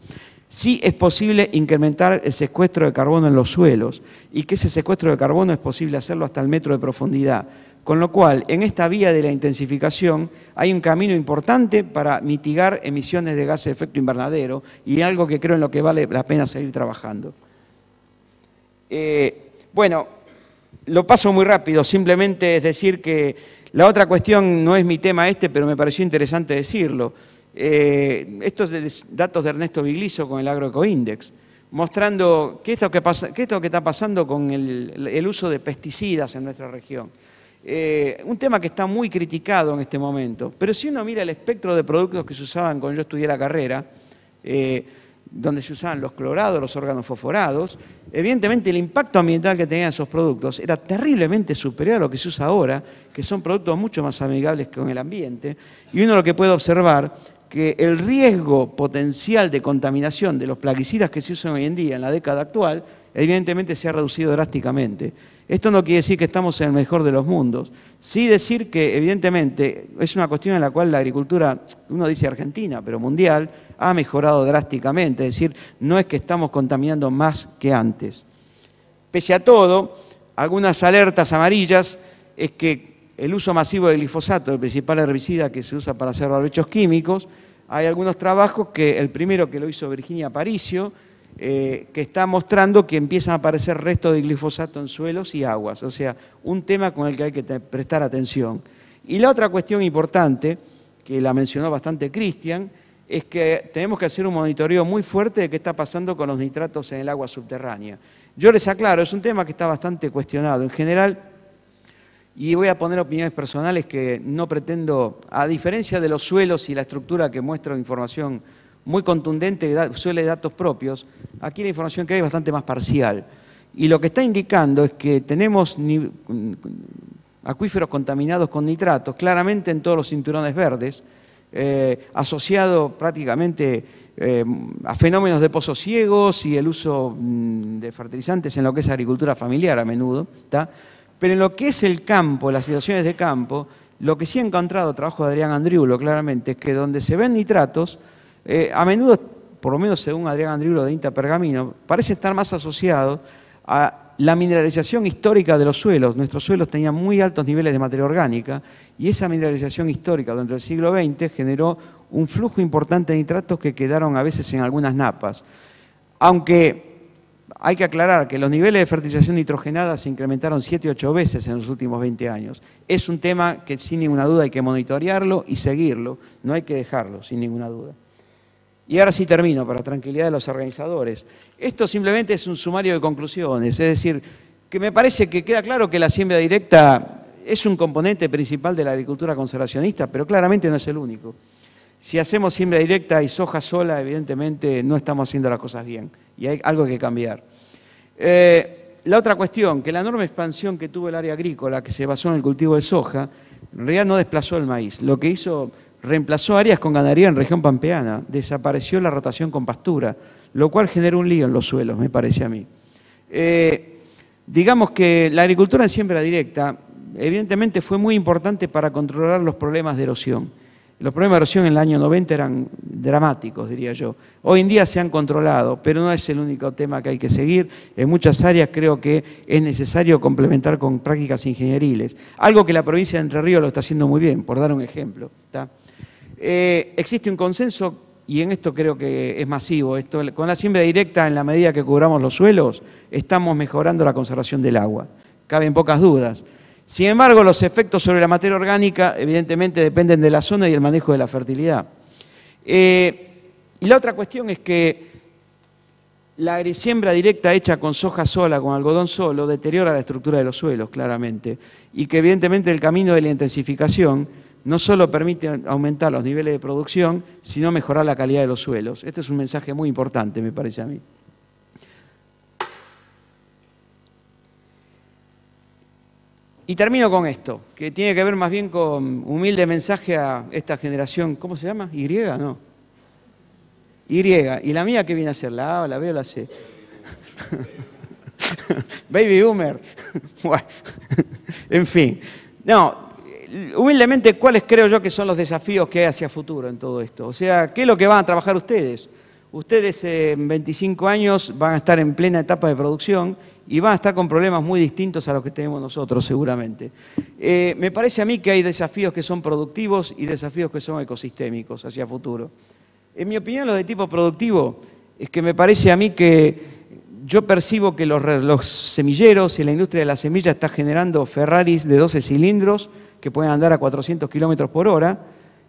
sí es posible incrementar el secuestro de carbono en los suelos y que ese secuestro de carbono es posible hacerlo hasta el metro de profundidad. Con lo cual, en esta vía de la intensificación hay un camino importante para mitigar emisiones de gases de efecto invernadero y algo que creo en lo que vale la pena seguir trabajando. Eh, bueno, lo paso muy rápido, simplemente es decir que la otra cuestión no es mi tema este, pero me pareció interesante decirlo. Eh, estos datos de Ernesto Viglizo con el agroecoindex, mostrando qué es lo que, está pasando con el, uso de pesticidas en nuestra región. Eh, un tema que está muy criticado en este momento, pero si uno mira el espectro de productos que se usaban cuando yo estudié la carrera, eh, donde se usaban los clorados, los órganos fosforados, evidentemente el impacto ambiental que tenían esos productos era terriblemente superior a lo que se usa ahora, que son productos mucho más amigables con el ambiente, y uno lo que puede observar que el riesgo potencial de contaminación de los plaguicidas que se usan hoy en día en la década actual evidentemente se ha reducido drásticamente. Esto no quiere decir que estamos en el mejor de los mundos, sí decir que evidentemente es una cuestión en la cual la agricultura, uno dice argentina, pero mundial, ha mejorado drásticamente, es decir, no es que estamos contaminando más que antes. Pese a todo, algunas alertas amarillas es que el uso masivo de glifosato, el principal herbicida que se usa para hacer barbechos químicos, hay algunos trabajos que el primero que lo hizo Virginia Paricio, eh, que está mostrando que empiezan a aparecer restos de glifosato en suelos y aguas. O sea, un tema con el que hay que prestar atención. Y la otra cuestión importante, que la mencionó bastante Cristian, es que tenemos que hacer un monitoreo muy fuerte de qué está pasando con los nitratos en el agua subterránea. Yo les aclaro, es un tema que está bastante cuestionado. En general, y voy a poner opiniones personales que no pretendo, a diferencia de los suelos y la estructura que muestro información muy contundente, suele datos propios, aquí la información que hay es bastante más parcial. Y lo que está indicando es que tenemos mm, acuíferos contaminados con nitratos, claramente en todos los cinturones verdes, eh, asociado prácticamente eh, a fenómenos de pozos ciegos y el uso mm, de fertilizantes en lo que es agricultura familiar a menudo. Pero en lo que es el campo, las situaciones de campo, lo que sí ha encontrado, trabajo de Adrián Andriulo claramente, es que donde se ven nitratos, eh, a menudo, por lo menos según Adrián Andriulo de INTA Pergamino, parece estar más asociado a la mineralización histórica de los suelos. Nuestros suelos tenían muy altos niveles de materia orgánica y esa mineralización histórica durante el siglo XX generó un flujo importante de nitratos que quedaron a veces en algunas napas. Aunque hay que aclarar que los niveles de fertilización nitrogenada se incrementaron 7 y 8 veces en los últimos 20 años. Es un tema que sin ninguna duda hay que monitorearlo y seguirlo, no hay que dejarlo, sin ninguna duda. Y ahora sí termino, para tranquilidad de los organizadores. Esto simplemente es un sumario de conclusiones, es decir, que me parece que queda claro que la siembra directa es un componente principal de la agricultura conservacionista, pero claramente no es el único. Si hacemos siembra directa y soja sola, evidentemente no estamos haciendo las cosas bien y hay algo que cambiar. Eh, la otra cuestión, que la enorme expansión que tuvo el área agrícola, que se basó en el cultivo de soja, en realidad no desplazó el maíz. Lo que hizo reemplazó áreas con ganadería en región pampeana, desapareció la rotación con pastura, lo cual generó un lío en los suelos, me parece a mí. Eh, digamos que la agricultura en siembra directa, evidentemente, fue muy importante para controlar los problemas de erosión los problemas de erosión en el año 90 eran dramáticos, diría yo. Hoy en día se han controlado, pero no es el único tema que hay que seguir. En muchas áreas creo que es necesario complementar con prácticas ingenieriles, algo que la provincia de Entre Ríos lo está haciendo muy bien, por dar un ejemplo. Eh, existe un consenso, y en esto creo que es masivo, esto, con la siembra directa, en la medida que cubramos los suelos, estamos mejorando la conservación del agua. Caben pocas dudas. Sin embargo, los efectos sobre la materia orgánica evidentemente dependen de la zona y el manejo de la fertilidad. Eh, y la otra cuestión es que la siembra directa hecha con soja sola, con algodón solo, deteriora la estructura de los suelos, claramente, y que evidentemente el camino de la intensificación no solo permite aumentar los niveles de producción, sino mejorar la calidad de los suelos. Este es un mensaje muy importante, me parece a mí. Y termino con esto, que tiene que ver más bien con humilde mensaje a esta generación, ¿cómo se llama? ¿Y? No. Y. ¿Y la mía qué viene a ser? ¿La A, la B o la C? <laughs> Baby boomer. <laughs> <laughs> en fin. No, humildemente, ¿cuáles creo yo que son los desafíos que hay hacia futuro en todo esto? O sea, ¿qué es lo que van a trabajar ustedes? ustedes en 25 años van a estar en plena etapa de producción y van a estar con problemas muy distintos a los que tenemos nosotros seguramente. Eh, me parece a mí que hay desafíos que son productivos y desafíos que son ecosistémicos hacia futuro. En mi opinión, lo de tipo productivo es que me parece a mí que yo percibo que los, semilleros y la industria de la semilla está generando Ferraris de 12 cilindros que pueden andar a 400 kilómetros por hora,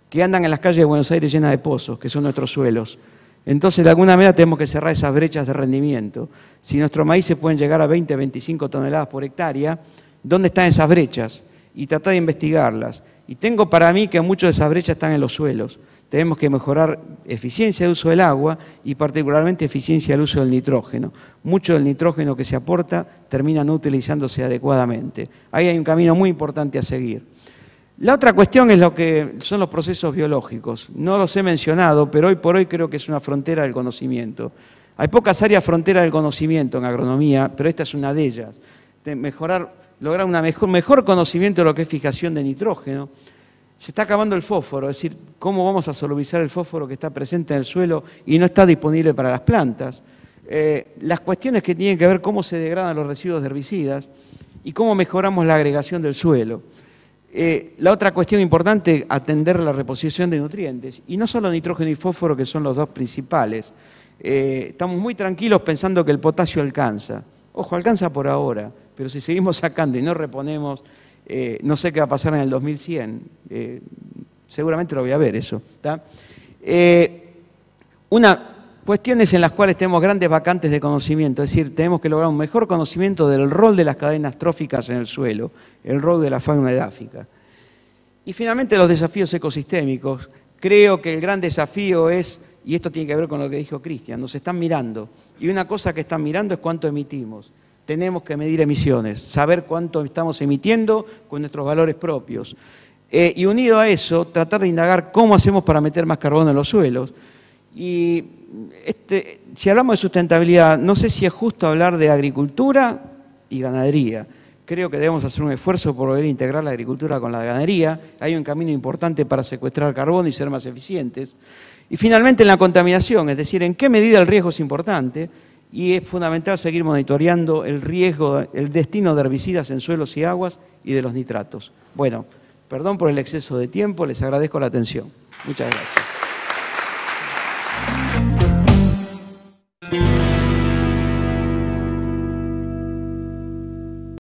que andan en las calles de Buenos Aires llenas de pozos, que son nuestros suelos. Entonces, de alguna manera tenemos que cerrar esas brechas de rendimiento. Si nuestros se pueden llegar a 20, 25 toneladas por hectárea, ¿dónde están esas brechas? Y tratar de investigarlas. Y tengo para mí que muchas de esas brechas están en los suelos. Tenemos que mejorar eficiencia de uso del agua y particularmente eficiencia del uso del nitrógeno. Mucho del nitrógeno que se aporta termina no utilizándose adecuadamente. Ahí hay un camino muy importante a seguir. La otra cuestión es lo que son los procesos biológicos. No los he mencionado, pero hoy por hoy creo que es una frontera del conocimiento. Hay pocas áreas frontera del conocimiento en agronomía, pero esta es una de ellas. mejorar, lograr un mejor, conocimiento de lo que es fijación de nitrógeno. Se está acabando el fósforo, es decir, cómo vamos a solubilizar el fósforo que está presente en el suelo y no está disponible para las plantas. Eh, las cuestiones que tienen que ver cómo se degradan los residuos de herbicidas y cómo mejoramos la agregación del suelo. Eh, la otra cuestión importante, atender la reposición de nutrientes, y no solo nitrógeno y fósforo, que son los dos principales. Eh, estamos muy tranquilos pensando que el potasio alcanza. Ojo, alcanza por ahora, pero si seguimos sacando y no reponemos, eh, no sé qué va a pasar en el 2100. seguramente lo voy a ver eso. Una cuestiones en las cuales tenemos grandes vacantes de conocimiento, es decir, tenemos que lograr un mejor conocimiento del rol de las cadenas tróficas en el suelo, el rol de la fauna edáfica. Y finalmente los desafíos ecosistémicos. Creo que el gran desafío es, y esto tiene que ver con lo que dijo Cristian, nos están mirando. Y una cosa que están mirando es cuánto emitimos. Tenemos que medir emisiones, saber cuánto estamos emitiendo con nuestros valores propios. Eh, y unido a eso, tratar de indagar cómo hacemos para meter más carbono en los suelos. Y este, si hablamos de sustentabilidad, no sé si es justo hablar de agricultura y ganadería. Creo que debemos hacer un esfuerzo por poder integrar la agricultura con la ganadería. Hay un camino importante para secuestrar carbono y ser más eficientes. Y finalmente en la contaminación, es decir, en qué medida el riesgo es importante y es fundamental seguir monitoreando el riesgo, el destino de herbicidas en suelos y aguas y de los nitratos. Bueno, perdón por el exceso de tiempo, les agradezco la atención. Muchas gracias.